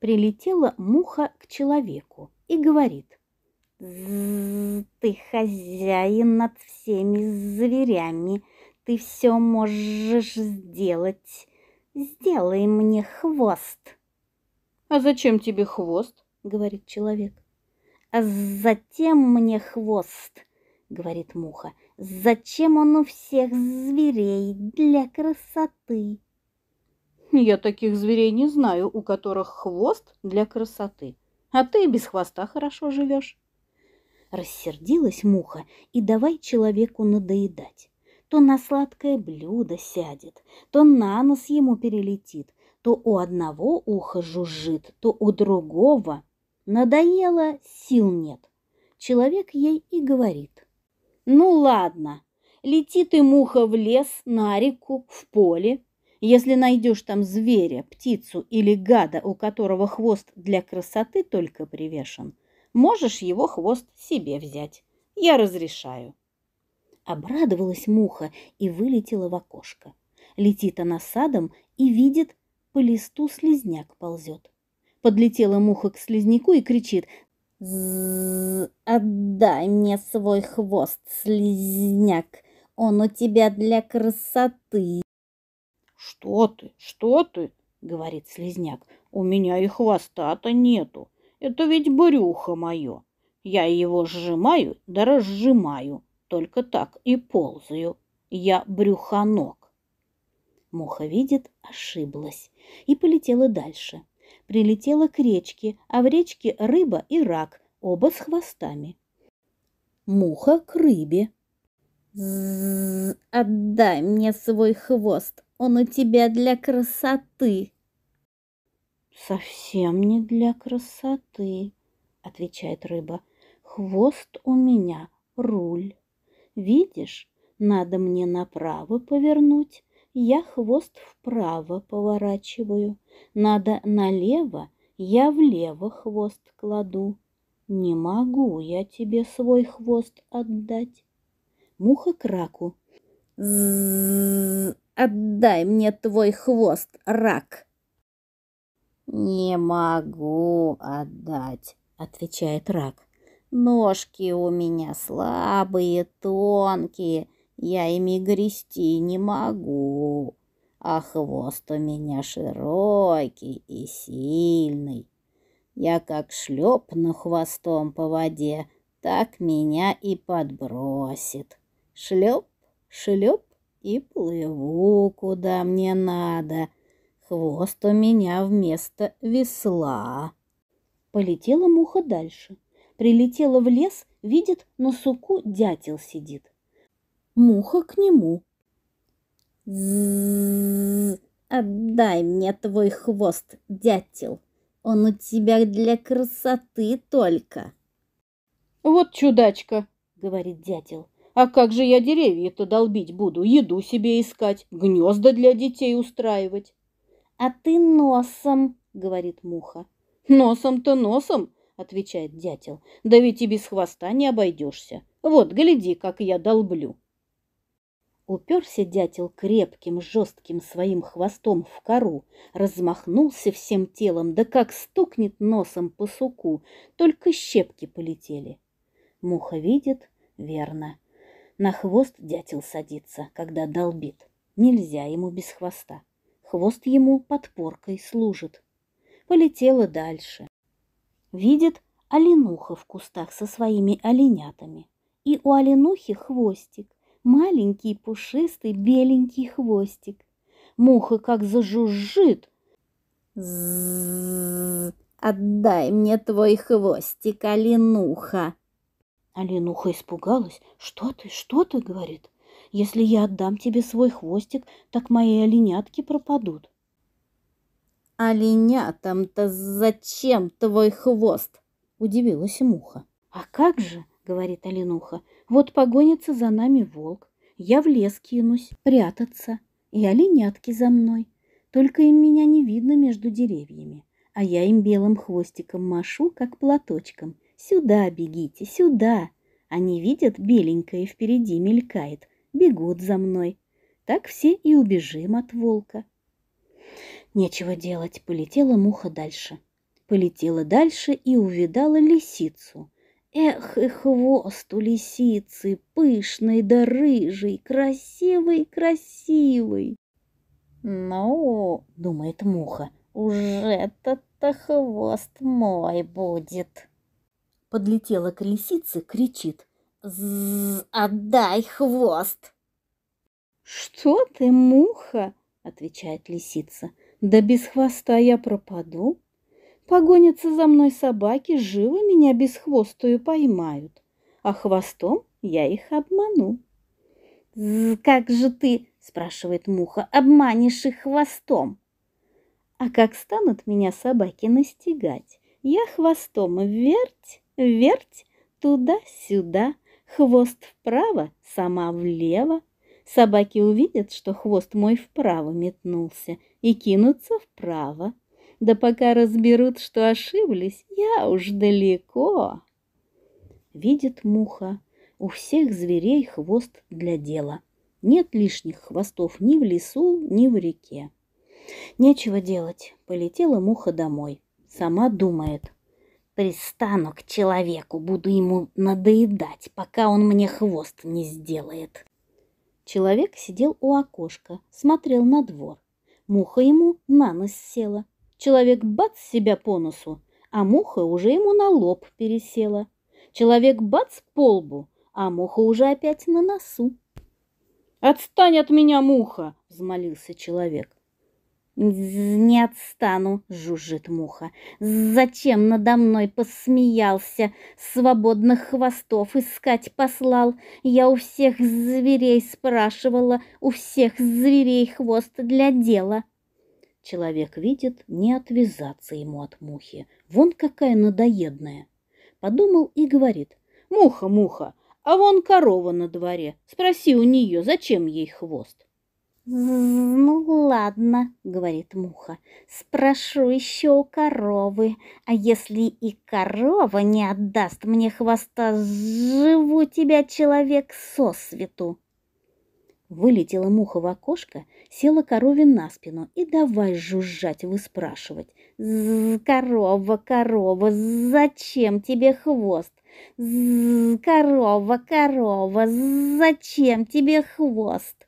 прилетела муха к человеку и говорит. «Ты хозяин над всеми зверями, ты все можешь сделать. Сделай мне хвост». «А зачем тебе хвост?» — говорит человек. «А затем мне хвост», — говорит муха. «Зачем он у всех зверей для красоты?» Я таких зверей не знаю, у которых хвост для красоты. А ты без хвоста хорошо живешь. Рассердилась муха и давай человеку надоедать. То на сладкое блюдо сядет, то на нос ему перелетит, то у одного уха жужжит, то у другого. Надоело, сил нет. Человек ей и говорит. Ну ладно, летит ты, муха, в лес, на реку, в поле, если найдешь там зверя, птицу или гада, у которого хвост для красоты только привешен, можешь его хвост себе взять. Я разрешаю. Обрадовалась муха и вылетела в окошко. Летит она садом и видит, по листу слизняк ползет. Подлетела муха к слизняку и кричит «З отдай мне свой хвост, слизняк, он у тебя для красоты». «Что ты? Что ты?» — говорит слезняк. «У меня и хвоста-то нету. Это ведь брюхо мое. Я его сжимаю да разжимаю, только так и ползаю. Я брюханок». Муха видит, ошиблась и полетела дальше. Прилетела к речке, а в речке рыба и рак, оба с хвостами. Муха к рыбе. «З отдай мне свой хвост, он у тебя для красоты. Совсем не для красоты, отвечает рыба. Хвост у меня руль. Видишь, надо мне направо повернуть, я хвост вправо поворачиваю. Надо налево, я влево хвост кладу. Не могу я тебе свой хвост отдать. Муха краку. З Отдай мне твой хвост, рак!» «Не могу отдать», — отвечает рак. «Ножки у меня слабые, тонкие, я ими грести не могу, а хвост у меня широкий и сильный. Я как шлепну хвостом по воде, так меня и подбросит. Шлеп, шлеп, и плыву, куда мне надо. Хвост у меня вместо весла. Полетела муха дальше. Прилетела в лес, видит, на суку дятел сидит. Муха к нему. отдай мне твой хвост, дятел. Он у тебя для красоты только. Вот чудачка, говорит дятел. А как же я деревья-то долбить буду, еду себе искать, гнезда для детей устраивать? А ты носом, говорит муха. Носом-то носом, отвечает дятел. Да ведь и без хвоста не обойдешься. Вот, гляди, как я долблю. Уперся дятел крепким, жестким своим хвостом в кору, размахнулся всем телом, да как стукнет носом по суку, только щепки полетели. Муха видит, верно, на хвост дятел садится, когда долбит. Нельзя ему без хвоста. Хвост ему подпоркой служит. Полетела дальше. Видит оленуха в кустах со своими оленятами. И у оленухи хвостик. Маленький, пушистый, беленький хвостик. Муха как зажужжит. З Отдай мне твой хвостик, оленуха. Оленуха испугалась. «Что ты, что ты?» — говорит. «Если я отдам тебе свой хвостик, так мои оленятки пропадут». «Оленятам-то зачем твой хвост?» — удивилась муха. «А как же?» — говорит оленуха. «Вот погонится за нами волк. Я в лес кинусь, прятаться, и оленятки за мной. Только им меня не видно между деревьями, а я им белым хвостиком машу, как платочком» Сюда бегите, сюда. Они видят, беленькое впереди мелькает, бегут за мной. Так все и убежим от волка. Нечего делать, полетела муха дальше. Полетела дальше и увидала лисицу. Эх, и хвост у лисицы, пышный да рыжий, красивый, красивый. Ну, думает муха, уже этот-то хвост мой будет подлетела к лисице, кричит. «З -з -з, отдай хвост!» «Что ты, муха?» – отвечает лисица. «Да без хвоста я пропаду. Погонятся за мной собаки, живо меня без хвостую поймают, а хвостом я их обману». «З «Как же ты?» – спрашивает муха. «Обманешь их хвостом!» «А как станут меня собаки настигать? Я хвостом верть, верть туда-сюда, хвост вправо, сама влево. Собаки увидят, что хвост мой вправо метнулся, и кинутся вправо. Да пока разберут, что ошиблись, я уж далеко. Видит муха, у всех зверей хвост для дела. Нет лишних хвостов ни в лесу, ни в реке. Нечего делать, полетела муха домой. Сама думает – Пристану к человеку, буду ему надоедать, пока он мне хвост не сделает. Человек сидел у окошка, смотрел на двор. Муха ему на нос села. Человек бац себя по носу, а муха уже ему на лоб пересела. Человек бац по лбу, а муха уже опять на носу. «Отстань от меня, муха!» – взмолился человек. Не отстану, жужжит муха. Зачем надо мной посмеялся? Свободных хвостов искать послал. Я у всех зверей спрашивала, у всех зверей хвост для дела. Человек видит, не отвязаться ему от мухи. Вон какая надоедная. Подумал и говорит. Муха, муха, а вон корова на дворе. Спроси у нее, зачем ей хвост. «Ну ладно», — говорит муха, — «спрошу еще у коровы, а если и корова не отдаст мне хвоста, живу тебя, человек, со свету». Вылетела муха в окошко, села корове на спину и давай жужжать, выспрашивать. «З «Корова, корова, зачем тебе хвост? З «Корова, корова, зачем тебе хвост?»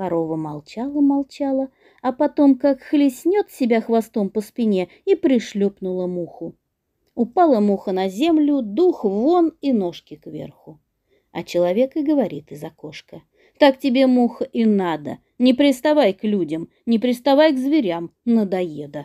Корова молчала-молчала, а потом как хлестнет себя хвостом по спине и пришлепнула муху. Упала муха на землю, дух вон и ножки кверху. А человек и говорит из окошка. Так тебе, муха, и надо. Не приставай к людям, не приставай к зверям, надоеда.